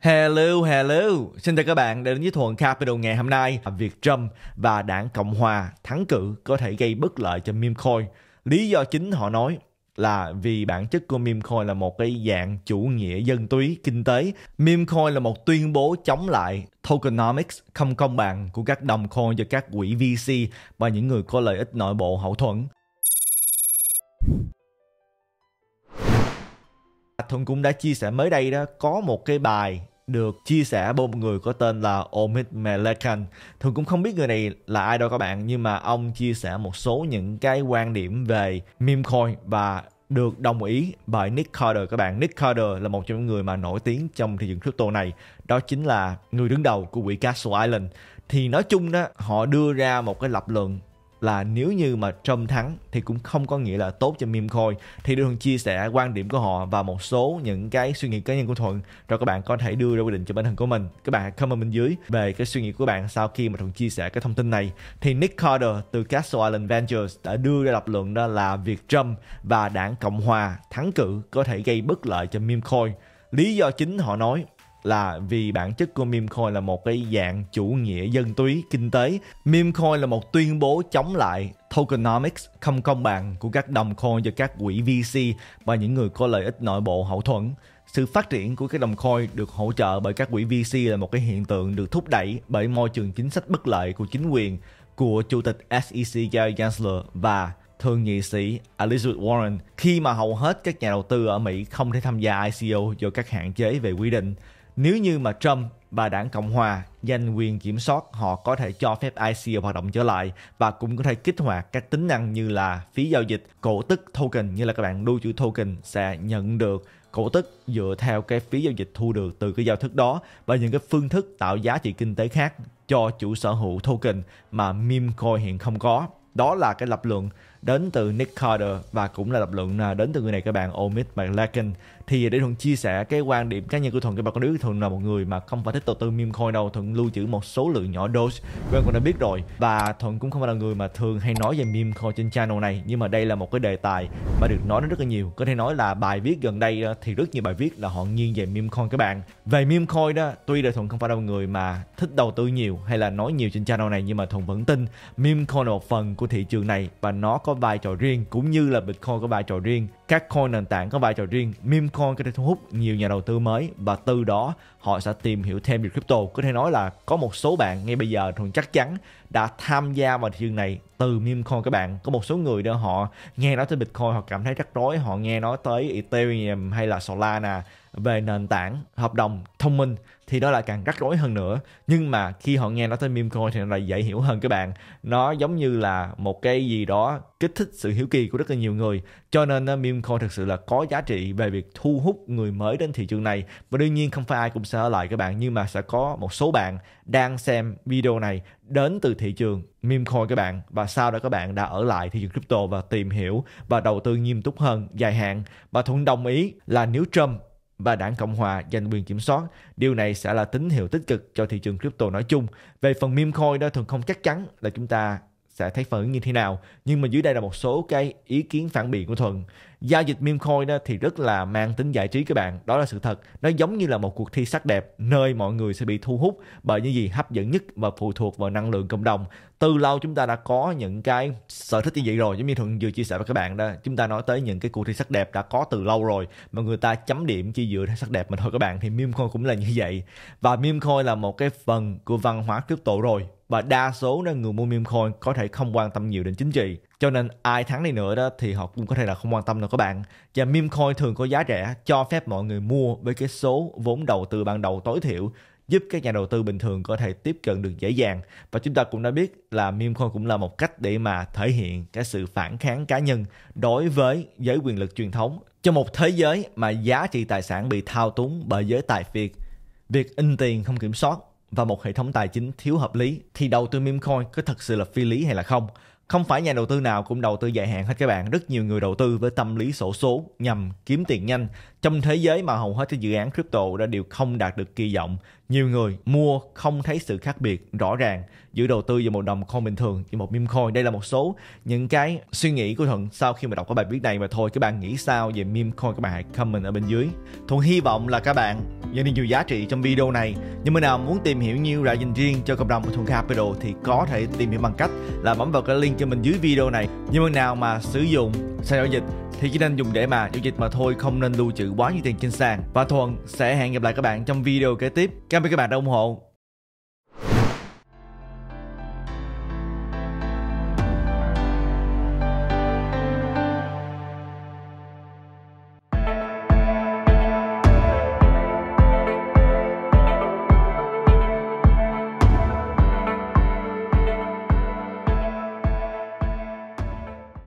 Hello, hello. Xin chào các bạn đã đến với Thuận Capital ngày hôm nay. Việc Trump và đảng Cộng Hòa thắng cử có thể gây bất lợi cho meme coin. Lý do chính họ nói là vì bản chất của meme coin là một cái dạng chủ nghĩa dân túy kinh tế. Meme coin là một tuyên bố chống lại tokenomics không công bằng của các đồng coin cho các quỹ VC và những người có lợi ích nội bộ hậu thuẫn. Thuận cũng đã chia sẻ mới đây đó có một cái bài được chia sẻ bởi một người có tên là Omid Melekan. Thường cũng không biết người này là ai đâu các bạn, nhưng mà ông chia sẻ một số những cái quan điểm về meme coin và được đồng ý bởi Nick Carter các bạn. Nick Carter là một trong những người mà nổi tiếng trong thị trường crypto này. Đó chính là người đứng đầu của quỹ Castle Island. Thì nói chung đó, họ đưa ra một cái lập luận là nếu như mà Trump thắng thì cũng không có nghĩa là tốt cho meme coin thì Thuận chia sẻ quan điểm của họ và một số những cái suy nghĩ cá nhân của Thuận rồi các bạn có thể đưa ra quyết định cho bản thân của mình các bạn comment bên dưới về cái suy nghĩ của bạn sau khi mà Thuận chia sẻ cái thông tin này thì Nick Carter từ Castle Island Ventures đã đưa ra lập luận đó là việc Trump và đảng Cộng Hòa thắng cử có thể gây bất lợi cho meme coin lý do chính họ nói là vì bản chất của meme coin là một cái dạng chủ nghĩa dân túy kinh tế. Meme coin là một tuyên bố chống lại tokenomics không công bằng của các đồng coin cho các quỹ VC và những người có lợi ích nội bộ hậu thuẫn. Sự phát triển của các đồng coin được hỗ trợ bởi các quỹ VC là một cái hiện tượng được thúc đẩy bởi môi trường chính sách bất lợi của chính quyền của Chủ tịch SEC Gary Gensler và thượng nghị sĩ Elizabeth Warren khi mà hầu hết các nhà đầu tư ở Mỹ không thể tham gia ICO do các hạn chế về quy định nếu như mà Trump và đảng Cộng Hòa giành quyền kiểm soát họ có thể cho phép ICO hoạt động trở lại và cũng có thể kích hoạt các tính năng như là phí giao dịch, cổ tức token như là các bạn lưu trữ token sẽ nhận được cổ tức dựa theo cái phí giao dịch thu được từ cái giao thức đó và những cái phương thức tạo giá trị kinh tế khác cho chủ sở hữu token mà meme coin hiện không có. Đó là cái lập luận đến từ Nick Carter và cũng là lập luận à, đến từ người này các bạn Omid McLagan thì để thuận chia sẻ cái quan điểm cá nhân của thuận các bạn có biết thuận là một người mà không phải thích đầu tư meme coin đâu thuận lưu trữ một số lượng nhỏ dose quen cũng đã biết rồi và thuận cũng không phải là người mà thường hay nói về meme coin trên channel này nhưng mà đây là một cái đề tài mà được nói đến rất là nhiều có thể nói là bài viết gần đây thì rất nhiều bài viết là họ nghiêng về meme coin các bạn về meme coin đó tuy là thuận không phải là một người mà thích đầu tư nhiều hay là nói nhiều trên channel này nhưng mà thuận vẫn tin meme coin là một phần của thị trường này và nó có có vai trò riêng cũng như là Bitcoin có vai trò riêng, các coin nền tảng có vai trò riêng, meme coin có thể thu hút nhiều nhà đầu tư mới và từ đó họ sẽ tìm hiểu thêm về crypto. Có thể nói là có một số bạn ngay bây giờ thường chắc chắn đã tham gia vào thị trường này từ meme coin các bạn. Có một số người đó họ nghe nói tới Bitcoin họ cảm thấy rắc rối, họ nghe nói tới Ethereum hay là Solana về nền tảng hợp đồng thông minh thì đó là càng rắc rối hơn nữa nhưng mà khi họ nghe nói tới meme coin thì nó lại dễ hiểu hơn các bạn nó giống như là một cái gì đó kích thích sự hiếu kỳ của rất là nhiều người cho nên meme coin thực sự là có giá trị về việc thu hút người mới đến thị trường này và đương nhiên không phải ai cũng sẽ ở lại các bạn nhưng mà sẽ có một số bạn đang xem video này đến từ thị trường meme coin các bạn và sau đó các bạn đã ở lại thị trường crypto và tìm hiểu và đầu tư nghiêm túc hơn dài hạn và thuận đồng ý là nếu Trump và đảng Cộng hòa giành quyền kiểm soát. Điều này sẽ là tín hiệu tích cực cho thị trường crypto nói chung. Về phần meme coin đó thường không chắc chắn là chúng ta sẽ thấy phản ứng như thế nào nhưng mà dưới đây là một số cái ý kiến phản biện của thuần giao dịch meme coin đó thì rất là mang tính giải trí các bạn đó là sự thật nó giống như là một cuộc thi sắc đẹp nơi mọi người sẽ bị thu hút bởi những gì hấp dẫn nhất và phụ thuộc vào năng lượng cộng đồng từ lâu chúng ta đã có những cái sở thích như vậy rồi giống như thuận vừa chia sẻ với các bạn đó chúng ta nói tới những cái cuộc thi sắc đẹp đã có từ lâu rồi mà người ta chấm điểm chỉ dựa theo sắc đẹp mà thôi các bạn thì meme coin cũng là như vậy và meme coin là một cái phần của văn hóa crypto rồi và đa số đó người mua meme coin có thể không quan tâm nhiều đến chính trị cho nên ai thắng đi nữa đó thì họ cũng có thể là không quan tâm đâu các bạn và meme coin thường có giá rẻ cho phép mọi người mua với cái số vốn đầu tư ban đầu tối thiểu giúp các nhà đầu tư bình thường có thể tiếp cận được dễ dàng và chúng ta cũng đã biết là meme coin cũng là một cách để mà thể hiện cái sự phản kháng cá nhân đối với giới quyền lực truyền thống trong một thế giới mà giá trị tài sản bị thao túng bởi giới tài phiệt việc in tiền không kiểm soát và một hệ thống tài chính thiếu hợp lý thì đầu tư meme coin có thật sự là phi lý hay là không? Không phải nhà đầu tư nào cũng đầu tư dài hạn hết các bạn. Rất nhiều người đầu tư với tâm lý sổ số nhằm kiếm tiền nhanh trong thế giới mà hầu hết các dự án crypto đã đều không đạt được kỳ vọng nhiều người mua không thấy sự khác biệt rõ ràng giữa đầu tư vào một đồng coin bình thường với một meme coin đây là một số những cái suy nghĩ của thuận sau khi mà đọc cái bài viết này và thôi các bạn nghĩ sao về meme coin các bạn hãy comment ở bên dưới thuận hy vọng là các bạn nhận được nhiều giá trị trong video này nhưng mà nào muốn tìm hiểu nhiều loại dành riêng cho cộng đồng của thuận capital thì có thể tìm hiểu bằng cách là bấm vào cái link cho mình dưới video này nhưng mà nào mà sử dụng sàn giao dịch thì chỉ nên dùng để mà giao dịch mà thôi không nên lưu trữ quá nhiệt tiền trên sàn. Và Thuận sẽ hẹn gặp lại các bạn trong video kế tiếp. Cảm ơn các bạn đã ủng hộ.